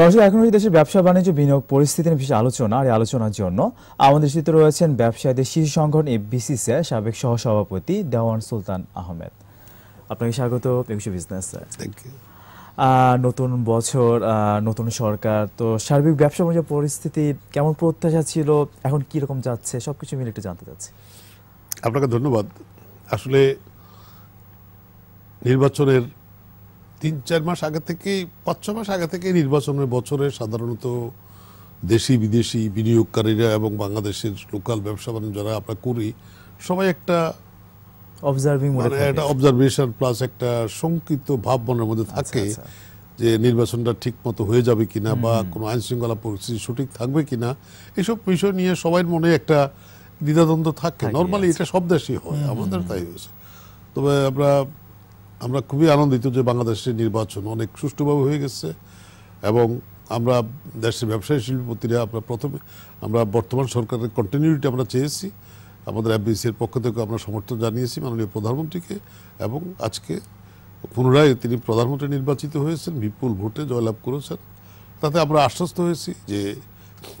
দর্শক এখন হচ্ছে দেশের ব্যবসা বাণিজ্য বিনিয়োগ পরিস্থিতি নিয়ে বিশেষ আলোচনা আর আলোচনার জন্য আমাদের সাথে রয়েছেন ব্যবসায়ীদের শীর্ষ সংগঠন এফবিসিসিআই সাবেক সহসভাপতি দেওয়ান সুলতান আহমেদ আপনাকে স্বাগত একুশে বিজনেস স্যার থ্যাংক ইউ নতুন বছর নতুন সরকার তো সার্বিক ব্যবসা বাণিজ্য পরিস্থিতি কেমন প্রত্যাশা ছিল এখন কীরকম যাচ্ছে সব কিছু মিলে একটু জানতে চাচ্ছি আপনাকে ধন্যবাদ আসলে নির্বাচনের তিন চার মাস আগে থেকেই পাঁচ ছ মাস আগে থেকে নির্বাচনের বছরে সাধারণত দেশি বিদেশি বিনিয়োগকারীরা এবং বাংলাদেশের লোকাল ব্যবসা বাণিজ্য যারা আমরা করি সবাই একটা অবজার্ভিং মানে একটা অবজারভেশন প্লাস একটা শঙ্কিত ভাব মনের মধ্যে আচ্ছা, থাকে আচ্ছা। যে নির্বাচনটা ঠিক মতো হয়ে যাবে কিনা বা কোনো আইন শৃঙ্খলা পরিস্থিতি সঠিক থাকবে কিনা এসব বিষয় নিয়ে সবাই মনে একটা দ্বিধাদ্বন্দ্ব থাকে নর্মালি আচ্ছা। এটা সব দেশেই হয় আমাদের তাই হয়েছে তবে আমরা আমরা খুবই আনন্দিত যে বাংলাদেশের নির্বাচন অনেক সুষ্ঠুভাবে হয়ে গেছে এবং আমরা দেশের ব্যবসায়ী শিল্পপতিরা আমরা প্রথমে আমরা বর্তমান সরকারের কন্টিনিউটি আমরা চেয়েছি আমাদের এফবিসির পক্ষ থেকে আমরা সমর্থন জানিয়েছি মাননীয় প্রধানমন্ত্রীকে এবং আজকে পুনরায় তিনি প্রধানমন্ত্রী নির্বাচিত হয়েছেন বিপুল ভোটে জয়লাভ করেছেন তাতে আমরা আশ্বস্ত হয়েছি যে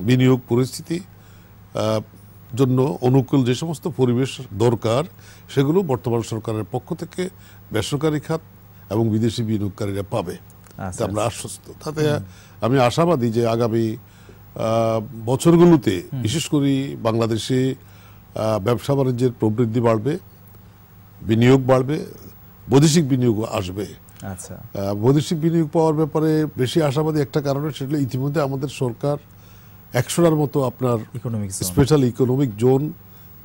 বিনিয়োগ পরিস্থিতি জন্য অনুকূল যে সমস্ত পরিবেশ দরকার সেগুলো বর্তমান সরকারের পক্ষ থেকে বেসরকারি খাত এবং বিদেশি বিনিয়োগকারীরা পাবে আচ্ছা, আমরা আচ্ছা। আশ্বস্ত তাতে আমি আশাবাদী যে আগামী বছরগুলোতে বিশেষ করে বাংলাদেশে ব্যবসা বাণিজ্যের প্রবৃদ্ধি বাড়বে বিনিয়োগ বাড়বে বৈদেশিক বিনিয়োগ আসবে আচ্ছা বৈদেশিক বিনিয়োগ পাওয়ার ব্যাপারে বেশি আশাবাদী একটা কারণে সেটা ইতিমধ্যে আমাদের সরকার একশোটার মতো আপনার ইকোনমিক স্পেশাল ইকোনমিক জোন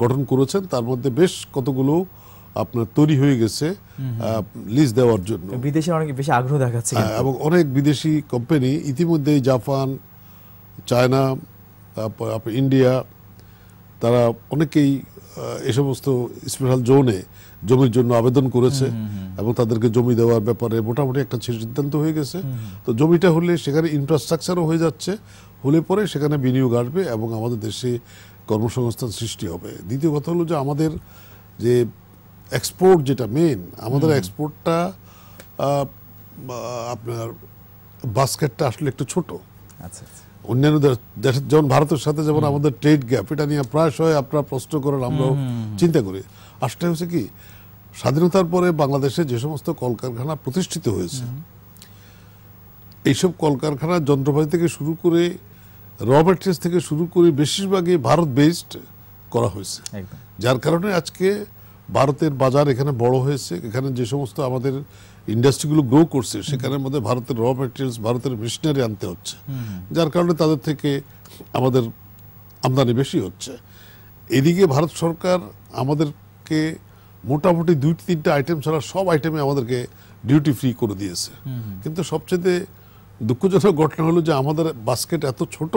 গঠন করেছেন তার মধ্যে বেশ কতগুলো আপনার তৈরি হয়ে গেছে লিজ দেওয়ার জন্য বিদেশে অনেক বেশি আগ্রহ দেখাচ্ছে হ্যাঁ, এবং অনেক বিদেশি কোম্পানি ইতিমধ্যেই জাপান চায়না তারপর ইন্ডিয়া তারা অনেকেই এ সমস্ত স্পেশাল জোনে জমির জন্য আবেদন করেছে এবং তাদেরকে জমি দেওয়ার ব্যাপারে মোটামুটি একটা সিদ্ধান্ত হয়ে গেছে তো জমিটা হলে সেখানে ইনফ্রাস্ট্রাকচারও হয়ে যাচ্ছে হলে পরে সেখানে বিনিয়োগ আসবে এবং আমাদের দেশে কর্মসংস্থান সৃষ্টি হবে দ্বিতীয় কথা হলো যে আমাদের যে এক্সপোর্ট যেটা মেন আমাদের এক্সপোর্টটা আপনার বাস্কেটটা আসলে একটু ছোট আচ্ছা, আচ্ছা। অন্যান্য যেমন ভারতের সাথে যেমন আমাদের ট্রেড গ্যাপ এটা নিয়ে প্রায়শই আপনারা প্রশ্ন করেন আমরাও চিন্তা করি আসলে হচ্ছে কি স্বাধীনতার পরে বাংলাদেশে যে সমস্ত কলকারখানা প্রতিষ্ঠিত হয়েছে এইসব কলকারখানা যন্ত্রপাতি থেকে শুরু করে র মেটেরিয়ালস থেকে শুরু করে বেশিরভাগই ভারত বেসড করা হয়েছে যার কারণে আজকে ভারতের বাজার এখানে বড় হয়েছে এখানে যে সমস্ত আমাদের ইন্ডাস্ট্রিগুলো গ্রো করছে সেখানের মধ্যে ভারতের র মেটেরিয়ালস ভারতের মেশিনারি আনতে হচ্ছে যার কারণে তাদের থেকে আমাদের আমদানি বেশি হচ্ছে এদিকে ভারত সরকার আমাদেরকে মোটামুটি দুই তিনটা আইটেম ছাড়া সব আইটেমে আমাদেরকে ডিউটি ফ্রি করে দিয়েছে কিন্তু সবচেয়ে দুঃখজনক ঘটনা হলো যে আমাদের বাস্কেট এত ছোট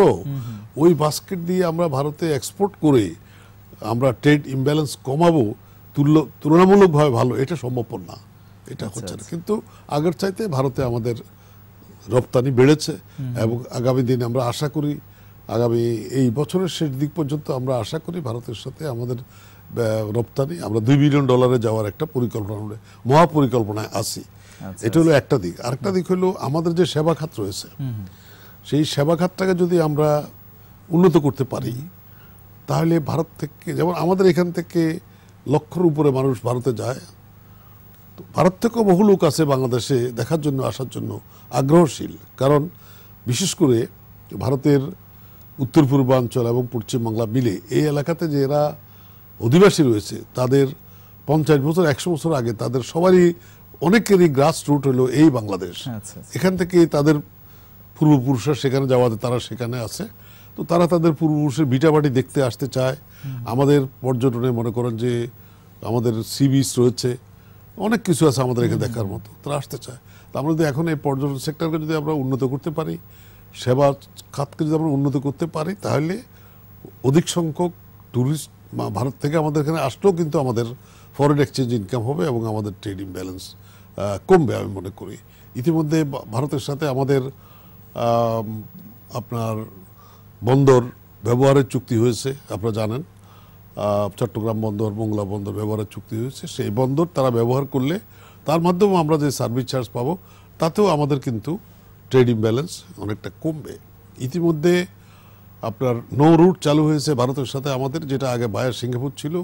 ওই বাস্কেট দিয়ে আমরা ভারতে এক্সপোর্ট করে আমরা ট্রেড ইমব্যালেন্স কমাবো তুল্য তুলনামূলকভাবে ভালো এটা সম্ভবপর না এটা আচ্ছা, হচ্ছে না আচ্ছা। কিন্তু আগের চাইতে ভারতে আমাদের রপ্তানি বেড়েছে এবং আগামী দিনে আমরা আশা করি আগামী এই বছরের শেষ দিক পর্যন্ত আমরা আশা করি ভারতের সাথে আমাদের রপ্তানি আমরা দুই বিলিয়ন ডলারে যাওয়ার একটা পরিকল্পনা মহাপরিকল্পনায় আছি আচ্ছা, এটা হলো একটা দিক আরেকটা দিক হলো আমাদের যে সেবা খাত রয়েছে সেই সেবা খাতটাকে যদি আমরা উন্নত করতে পারি তাহলে ভারত থেকে যেমন আমাদের এখান থেকে লক্ষর উপরে মানুষ ভারতে যায় তো ভারত থেকেও বহু লোক আছে বাংলাদেশে দেখার জন্য আসার জন্য আগ্রহশীল কারণ বিশেষ করে ভারতের উত্তর পূর্বাঞ্চল এবং পশ্চিমবাংলা মিলে এই এলাকাতে যে এরা অধিবাসী রয়েছে তাদের পঞ্চাশ বছর একশো বছর আগে তাদের সবারই অনেকেরই গ্রাস রুট হলো এই বাংলাদেশ আচ্ছা, আচ্ছা। এখান থেকে তাদের পূর্বপুরুষরা সেখানে যাওয়াতে তারা সেখানে আছে তো তারা তাদের পূর্বপুরুষের ভিটাবাটি দেখতে আসতে চায় আমাদের পর্যটনে মনে করেন যে আমাদের সি বিচ রয়েছে অনেক কিছু আছে আমাদের এখানে দেখার মতো তারা আসতে চায় তো আমরা যদি এখন এই পর্যটন সেক্টরকে যদি আমরা উন্নত করতে পারি সেবা খাতকে যদি আমরা উন্নত করতে পারি তাহলে অধিক সংখ্যক ট্যুরিস্ট ভারত থেকে আমাদের এখানে আসলেও কিন্তু আমাদের ফরেন এক্সচেঞ্জ ইনকাম হবে এবং আমাদের ট্রেডিং ব্যালেন্স কমবে আমি মনে করি ইতিমধ্যে ভারতের সাথে আমাদের আপনার বন্দর ব্যবহারের চুক্তি হয়েছে আপনারা জানেন চট্টগ্রাম বন্দর মোংলা বন্দর ব্যবহারের চুক্তি হয়েছে সেই বন্দর তারা ব্যবহার করলে তার মাধ্যমে আমরা যে সার্ভিস চার্জ পাব তাতেও আমাদের কিন্তু ট্রেডিং ব্যালেন্স অনেকটা কমবে ইতিমধ্যে আপনার নো রুট চালু হয়েছে ভারতের সাথে আমাদের যেটা আগে বায়ার সিঙ্গাপুর ছিল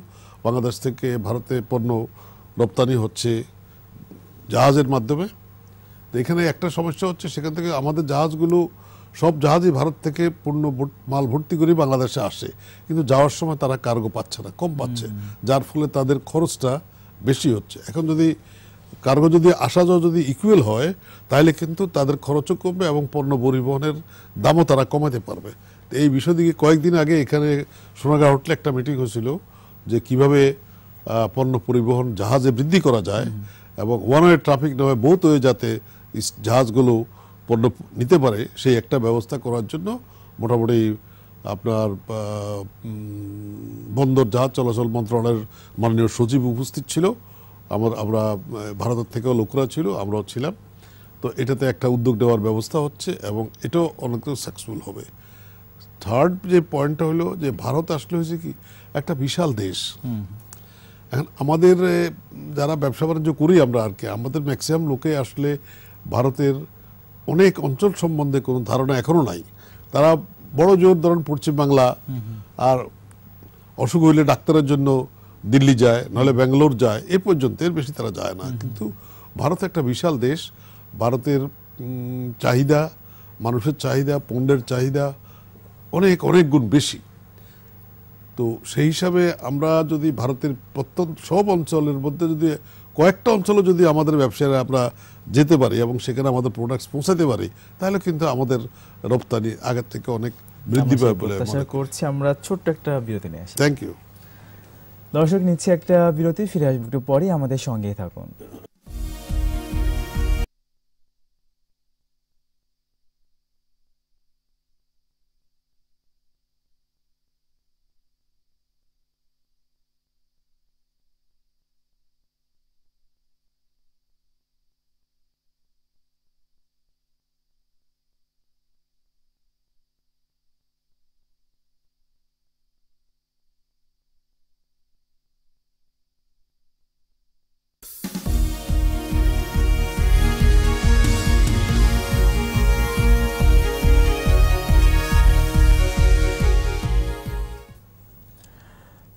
বাংলাদেশ থেকে ভারতে পণ্য রপ্তানি হচ্ছে জাহাজের মাধ্যমে তো এখানে একটা সমস্যা হচ্ছে সেখান থেকে আমাদের জাহাজগুলো সব জাহাজই ভারত থেকে পূর্ণ মাল ভর্তি করে বাংলাদেশে আসে কিন্তু যাওয়ার সময় তারা কার্গো পাচ্ছে না কম পাচ্ছে যার ফলে তাদের খরচটা বেশি হচ্ছে এখন যদি কার্গো যদি আসা যাওয়া যদি ইকুয়েল হয় তাহলে কিন্তু তাদের খরচও কমবে এবং পণ্য পরিবহনের দামও তারা কমাতে পারবে এই বিষয় দিকে কয়েকদিন আগে এখানে সোনাগাঁ হোটেলে একটা মিটিং হয়েছিল যে কিভাবে পণ্য পরিবহন জাহাজে বৃদ্ধি করা যায় এবং ওয়ান ওয়ে ট্রাফিক নামে বহুত হয়ে যাতে জাহাজগুলো পণ্য নিতে পারে সেই একটা ব্যবস্থা করার জন্য মোটামুটি আপনার বন্দর জাহাজ চলাচল মন্ত্রণালয়ের মাননীয় সচিব উপস্থিত ছিল আমার আমরা ভারতের থেকেও লোকরা ছিল আমরাও ছিলাম তো এটাতে একটা উদ্যোগ নেওয়ার ব্যবস্থা হচ্ছে এবং এটাও অনেক সাকসেসফুল হবে থার্ড যে পয়েন্টটা হলো যে ভারত আসলে হয়েছে কি একটা বিশাল দেশ এখন আমাদের যারা ব্যবসা বাণিজ্য করি আমরা আর কি আমাদের ম্যাক্সিমাম লোকে আসলে ভারতের অনেক অঞ্চল সম্বন্ধে কোনো ধারণা এখনও নাই তারা বড় জোর ধরেন পশ্চিমবাংলা আর অসুখ হইলে ডাক্তারের জন্য দিল্লি যায় নাহলে ব্যাঙ্গালোর যায় এ পর্যন্ত এর বেশি তারা যায় না কিন্তু ভারত একটা বিশাল দেশ ভারতের চাহিদা মানুষের চাহিদা পণ্যের চাহিদা অনেক অনেক গুণ বেশি তো সেই হিসাবে আমরা যদি ভারতের প্রত্যন্ত সব অঞ্চলের মধ্যে যদি কয়েকটা অঞ্চলে যদি আমাদের ব্যবসায়ীরা আমরা যেতে পারি এবং সেখানে আমাদের প্রোডাক্টস পৌঁছাতে পারি তাহলে কিন্তু আমাদের রপ্তানি আগের থেকে অনেক বৃদ্ধি পাবে বলে করছি আমরা ছোট্ট একটা বিরতি নিয়ে আসি থ্যাংক ইউ দর্শক নিচ্ছে একটা বিরতি ফিরে আসবো একটু পরে আমাদের সঙ্গেই থাকুন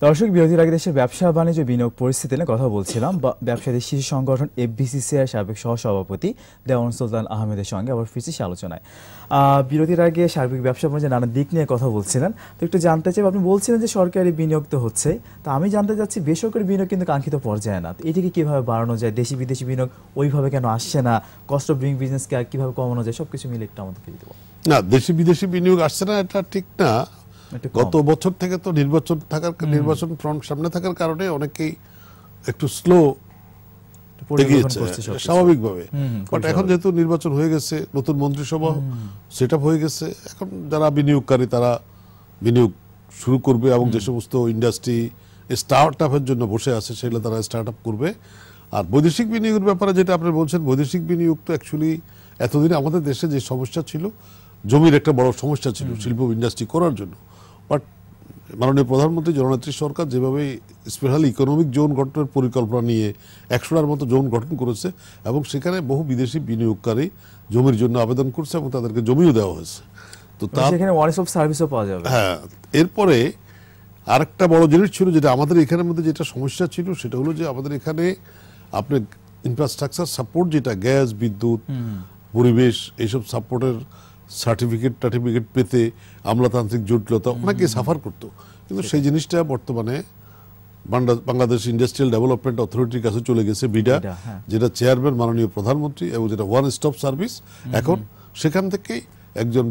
দর্শক বিরোধীর আগে দেশের ব্যবসা বাণিজ্য বিনিয়োগ পরিস্থিতি নিয়ে কথা বলছিলাম ব্যবসায়ীদের শীর্ষ সংগঠন এফবিসিসিআই সাবেক সহসভাপতি দেওয়ান সুলতান আহমেদের সঙ্গে আবার ফিরছি আলোচনায় বিরতির আগে সার্বিক ব্যবসা বাণিজ্য নানা দিক নিয়ে কথা বলছিলেন তো একটু জানতে চাই আপনি বলছিলেন যে সরকারি বিনিয়োগ তো হচ্ছে তো আমি জানতে চাচ্ছি বেসরকারি বিনিয়োগ কিন্তু কাঙ্ক্ষিত পর্যায়ে না এটিকে কীভাবে বাড়ানো যায় দেশি বিদেশি বিনিয়োগ ওইভাবে কেন আসছে না কস্ট অফ ডুইং বিজনেসকে কীভাবে কমানো যায় সব কিছু মিলে একটু আমাদেরকে দেবো না দেশি বিদেশি বিনিয়োগ আসছে না এটা ঠিক না গত বছর থেকে তো নির্বাচন থাকার নির্বাচন ফ্রন্ট সামনে থাকার কারণে অনেকেই একটু স্লো স্বাভাবিকভাবে বাট এখন যেহেতু নির্বাচন হয়ে গেছে নতুন মন্ত্রিসভা সেট হয়ে গেছে এখন যারা বিনিয়োগকারী তারা বিনিয়োগ শুরু করবে এবং যে সমস্ত ইন্ডাস্ট্রি স্টার্ট আপের জন্য বসে আছে সেগুলো তারা স্টার্ট আপ করবে আর বৈদেশিক বিনিয়োগের ব্যাপারে যেটা আপনি বলছেন বৈদেশিক বিনিয়োগ তো অ্যাকচুয়ালি এতদিন আমাদের দেশে যে সমস্যা ছিল জমির একটা বড় সমস্যা ছিল শিল্প ইন্ডাস্ট্রি করার জন্য বাট মাননীয় প্রধানমন্ত্রী জননেত্রী সরকার যেভাবে স্পেশাল ইকোনমিক জোন গঠনের পরিকল্পনা নিয়ে একশোটার মতো জোন গঠন করেছে এবং সেখানে বহু বিদেশি বিনিয়োগকারী জমির জন্য আবেদন করছে এবং তাদেরকে জমিও দেওয়া হয়েছে তো মানে সেখানে সার্ভিসও পাওয়া যাবে হ্যাঁ এরপরে আরেকটা বড় জিনিস ছিল যেটা আমাদের এখানের মধ্যে যেটা সমস্যা ছিল সেটা হলো যে আমাদের এখানে আপনি ইনফ্রাস্ট্রাকচার সাপোর্ট যেটা গ্যাস বিদ্যুৎ পরিবেশ এইসব সাপোর্টের সার্টিফিকেট টার্টিফিকেট পেতে আমলাতান্ত্রিক জটিলতা অনেকে সাফার করতো কিন্তু সেই জিনিসটা বর্তমানে বাংলাদেশ ইন্ডাস্ট্রিয়াল ডেভেলপমেন্ট অথরিটির কাছে চলে গেছে বিডা হ্যাঁ। যেটা চেয়ারম্যান মাননীয় প্রধানমন্ত্রী এবং যেটা ওয়ান স্টপ সার্ভিস এখন সেখান থেকেই একজন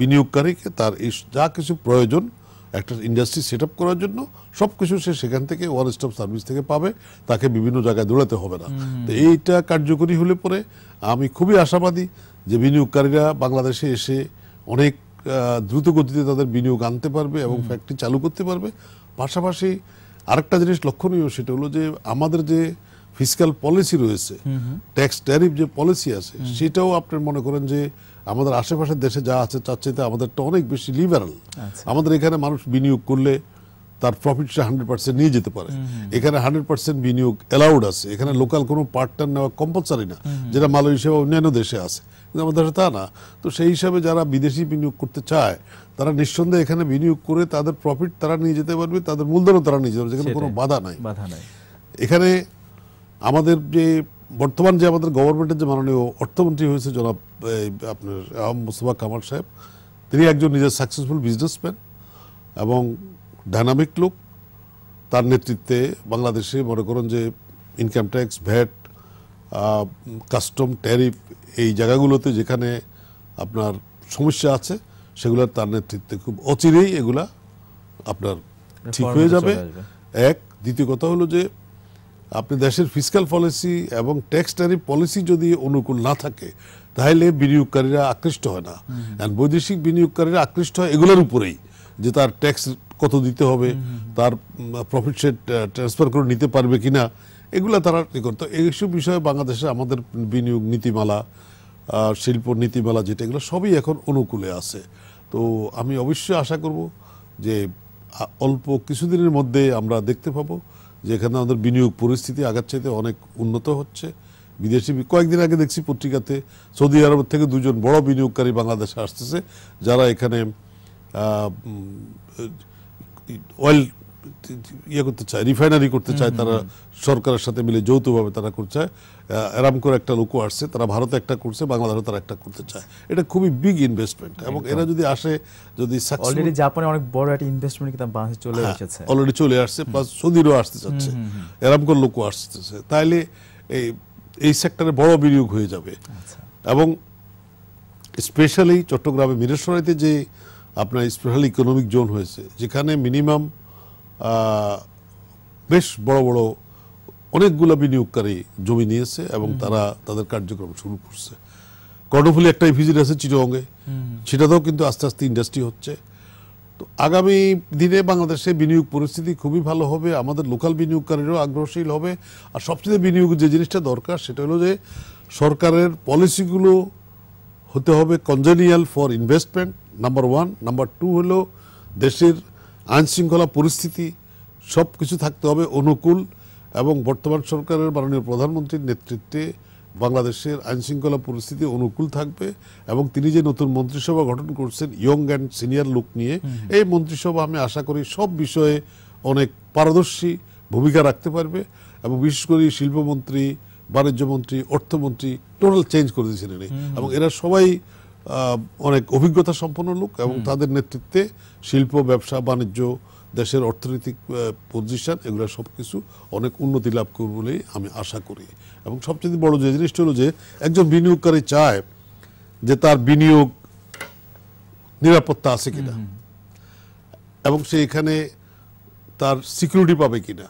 বিনিয়োগকারীকে তার এই যা কিছু প্রয়োজন একটা ইন্ডাস্ট্রি সেট করার জন্য সব কিছু সে সেখান থেকে ওয়ান স্টপ সার্ভিস থেকে পাবে তাকে বিভিন্ন জায়গায় দৌড়াতে হবে না তো এইটা কার্যকরী হলে পরে আমি খুবই আশাবাদী যে বিনিয়োগকারীরা বাংলাদেশে এসে অনেক দ্রুত গতিতে তাদের বিনিয়োগ আনতে পারবে এবং ফ্যাক্টরি চালু করতে পারবে পাশাপাশি আরেকটা জিনিস লক্ষণীয় সেটা হলো যে আমাদের যে ফিজিক্যাল পলিসি রয়েছে ট্যাক্স ট্যারিফ যে পলিসি আছে সেটাও আপনি মনে করেন যে আমাদের আশেপাশের দেশে যা আছে তার চাইতে আমাদেরটা অনেক বেশি লিবারাল আচ্ছা। আমাদের এখানে মানুষ বিনিয়োগ করলে তার প্রফিটটা হান্ড্রেড পার্সেন্ট নিয়ে যেতে পারে এখানে হান্ড্রেড পার্সেন্ট বিনিয়োগ অ্যালাউড আছে এখানে লোকাল কোনো পার্টনার নেওয়া কম্পালসারি না যেটা মালয়েশিয়া বা অন্যান্য দেশে আছে কিন্তু আমাদের তা না তো সেই হিসাবে যারা বিদেশি বিনিয়োগ করতে চায় তারা নিঃসন্দেহে এখানে বিনিয়োগ করে তাদের প্রফিট তারা নিয়ে যেতে পারবে তাদের মূলধনও তারা নিয়ে যেতে পারবে যেখানে কোনো বাধা নাই এখানে আমাদের যে বর্তমান যে আমাদের গভর্নমেন্টের যে মাননীয় অর্থমন্ত্রী হয়েছে জনাব আপনার মুস্তফা কামাল সাহেব তিনি একজন নিজের সাকসেসফুল বিজনেসম্যান এবং ডাইনামিক লোক তার নেতৃত্বে বাংলাদেশে মনে করুন যে income tax VAT custom tariff এই জায়গাগুলোতে যেখানে আপনার সমস্যা আছে সেগুলো তার নেতৃত্বে খুব অচিরেই এগুলা আপনার ঠিক হয়ে যাবে এক দ্বিতীয় কথা হলো যে আপনি দেশের ফিজিক্যাল পলিসি এবং ট্যাক্স ট্যারিফ পলিসি যদি অনুকূল না থাকে তাহলে বিনিয়োগকারীরা আকৃষ্ট হয় না বৈদেশিক বিনিয়োগকারীরা আকৃষ্ট হয় এগুলোর উপরেই যে তার ট্যাক্স কত দিতে হবে তার প্রফিট সে ট্রান্সফার করে নিতে পারবে কিনা এগুলো তারা ই করতো এইসব বিষয়ে বাংলাদেশে আমাদের বিনিয়োগ নীতিমালা শিল্প নীতিমালা যেটা এগুলো সবই এখন অনুকূলে আছে তো আমি অবশ্যই আশা করব যে অল্প কিছুদিনের মধ্যে আমরা দেখতে পাবো যে এখানে আমাদের বিনিয়োগ পরিস্থিতি আগের চাইতে অনেক উন্নত হচ্ছে বিদেশি কয়েকদিন আগে দেখছি পত্রিকাতে সৌদি আরব থেকে দুজন বড় বিনিয়োগকারী বাংলাদেশে আসতেছে যারা এখানে অয়েল ইয়ে করতে চায় রিফাইনারি করতে চায় তারা সরকারের সাথে মিলে যৌথভাবে তারা করছে আরামকোর একটা লোকও আসছে তারা ভারতে একটা করছে বাংলাদেশে তারা একটা করতে চায় এটা খুবই বিগ ইনভেস্টমেন্ট এবং এরা যদি আসে যদি অলরেডি জাপানে অনেক বড় একটা ইনভেস্টমেন্ট কিন্তু বাংলাদেশে চলে হ্যাঁ, এসেছে অলরেডি চলে আসছে বা সৌদিরও আসতে চাচ্ছে আরামকোর লোকও আসতেছে তাইলে এই এই সেক্টরে বড় বিনিয়োগ হয়ে যাবে আচ্ছা। এবং স্পেশালি চট্টগ্রামে মিরেশ্বরাইতে যে আপনার স্পেশাল ইকোনমিক জোন হয়েছে যেখানে মিনিমাম বেশ বড় বড় অনেকগুলো বিনিয়োগকারী জমি নিয়েছে এবং তারা তাদের কার্যক্রম শুরু করছে কর্ণফুলি একটা ভিজিট আছে চিটঙ্গে সেটাতেও কিন্তু আস্তে আস্তে ইন্ডাস্ট্রি হচ্ছে তো আগামী দিনে বাংলাদেশে বিনিয়োগ পরিস্থিতি খুবই ভালো হবে আমাদের লোকাল বিনিয়োগকারীরাও আগ্রহশীল হবে আর সবচেয়ে বিনিয়োগ যে জিনিসটা দরকার সেটা হলো যে সরকারের পলিসিগুলো হতে হবে congenial for investment number one number two হলো দেশের আইনশৃঙ্খলা পরিস্থিতি সব কিছু থাকতে হবে অনুকূল এবং বর্তমান সরকারের মাননীয় প্রধানমন্ত্রীর নেতৃত্বে বাংলাদেশের আইনশৃঙ্খলা পরিস্থিতি অনুকূল থাকবে এবং তিনি যে নতুন মন্ত্রিসভা গঠন করছেন ইয়ং অ্যান্ড সিনিয়র লোক নিয়ে এই মন্ত্রিসভা আমি আশা করি সব বিষয়ে অনেক পারদর্শী ভূমিকা রাখতে পারবে এবং বিশেষ করে শিল্পমন্ত্রী বাণিজ্যমন্ত্রী অর্থমন্ত্রী টোটাল চেঞ্জ করে দিয়েছিলেন এবং এরা সবাই অনেক অভিজ্ঞতা সম্পন্ন লোক এবং তাদের নেতৃত্বে শিল্প ব্যবসা বাণিজ্য দেশের অর্থনৈতিক পজিশন এগুলো সব কিছু অনেক উন্নতি লাভ করবে বলেই আমি আশা করি এবং সবচেয়ে বড় যে জিনিসটা হলো যে একজন বিনিয়োগকারী চায় যে তার বিনিয়োগ নিরাপত্তা আছে কিনা এবং সে এখানে তার সিকিউরিটি পাবে কিনা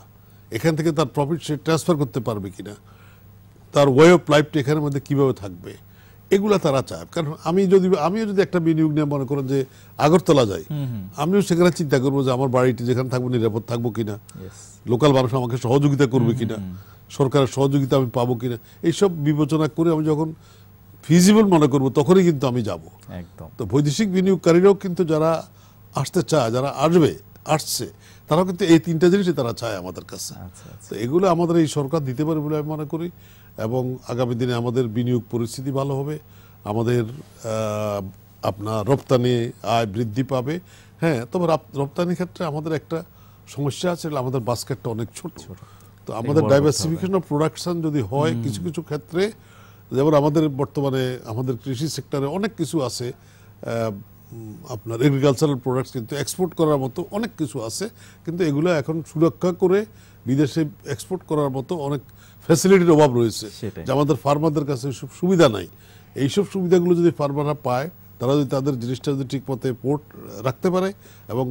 এখান থেকে তার প্রফিট সে ট্রান্সফার করতে পারবে কিনা তার ওয়ে অফ লাইফটা এখানের মধ্যে কীভাবে থাকবে এগুলা তারা চায় কারণ আমি যদি আমিও যদি একটা বিনিয়োগ নিয়ে মনে করেন যে আগরতলা যাই আমিও সেখানে চিন্তা করবো যে আমার বাড়িটি যেখানে থাকবো নিরাপদ থাকবো কিনা লোকাল মানুষ আমাকে সহযোগিতা করবে কিনা সরকারের সহযোগিতা আমি পাবো কিনা এইসব বিবেচনা করে আমি যখন ফিজিবল মনে করবো তখনই কিন্তু আমি যাব একদম তো বৈদেশিক বিনিয়োগকারীরাও কিন্তু যারা আসতে চায় যারা আসবে আসছে তারা কিন্তু এই তিনটা জিনিসই তারা চায় আমাদের কাছে আচ্ছা, আচ্ছা। তো এগুলো আমাদের এই সরকার দিতে পারে বলে আমি মনে করি এবং আগামী দিনে আমাদের বিনিয়োগ পরিস্থিতি ভালো হবে আমাদের আপনার রপ্তানি আয় বৃদ্ধি পাবে হ্যাঁ তবে রপ্তানি ক্ষেত্রে আমাদের একটা সমস্যা আছে আমাদের বাস্কেটটা অনেক ছোট তো আমাদের ডাইভার্সিফিকেশন অফ প্রোডাকশন যদি হয় কিছু কিছু ক্ষেত্রে যেমন আমাদের বর্তমানে আমাদের কৃষি সেক্টরে অনেক কিছু আছে আপনার এগ্রিকালচারাল প্রোডাক্টস কিন্তু এক্সপোর্ট করার মতো অনেক কিছু আছে কিন্তু এগুলো এখন সুরক্ষা করে বিদেশে এক্সপোর্ট করার মতো অনেক ফ্যাসিলিটির অভাব রয়েছে যে আমাদের ফার্মারদের কাছে এইসব সুবিধা নাই এইসব সুবিধাগুলো যদি ফার্মাররা পায় তারা যদি তাদের জিনিসটা যদি ঠিক মতে পোর্ট রাখতে পারে এবং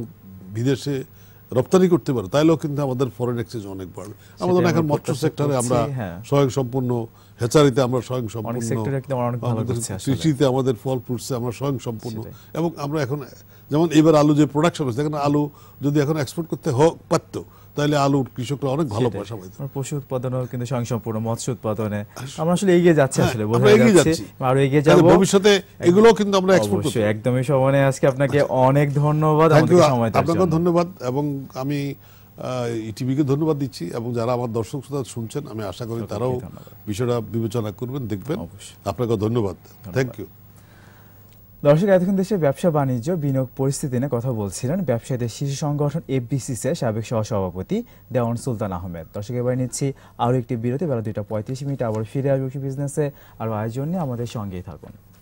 বিদেশে রপ্তানি করতে পারে তাইলেও কিন্তু আমাদের ফরেন এক্সচেঞ্জ অনেক বাড়বে আমাদের এখন মৎস্য সেক্টরে আমরা হ্যাঁ। স্বয়ং সম্পূর্ণ হেচারিতে আমরা স্বয়ং সম্পূর্ণ কৃষিতে আমাদের ফল ফুটছে আমরা স্বয়ং সম্পূর্ণ এবং আমরা এখন যেমন এবার আলু যে প্রোডাকশন হচ্ছে দেখেন আলু যদি এখন এক্সপোর্ট করতে হোক পারতো তাহলে আলুর কৃষকরা অনেক ভালো পয়সা পাইতো পশু উৎপাদনও কিন্তু স্বয়ংসম্পূর্ণ মৎস্য উৎপাদনে আমরা আসলে এগিয়ে যাচ্ছি হ্যাঁ, আসলে বোঝা যাচ্ছে আরো এগিয়ে যাব ভবিষ্যতে এগুলো কিন্তু আমরা এক্সপোর্ট করব একদমই আজকে আপনাকে আচ্ছা। অনেক ধন্যবাদ আমাদের সময় দেওয়ার জন্য আপনাকে ধন্যবাদ এবং আমি ইটিভিকে e ধন্যবাদ দিচ্ছি এবং যারা আমার দর্শক শ্রোতা শুনছেন আমি আশা করি তারাও বিষয়টা বিবেচনা করবেন দেখবেন আপনাকে ধন্যবাদ থ্যাংক ইউ দর্শক এতক্ষণ দেশে ব্যবসা বাণিজ্য বিনিয়োগ পরিস্থিতি নিয়ে কথা বলছিলেন ব্যবসায়ীদের শীর্ষ সংগঠন এফবিসিসি এর সাবেক সহসভাপতি দেওয়ান সুলতান আহমেদ দর্শক এবার নিচ্ছি আরও একটি বিরতি বেলা দুইটা পঁয়ত্রিশ মিনিট আবার ফিরে আসবে বিজনেসে আরও আয়োজন নিয়ে আমাদের সঙ্গেই থাকুন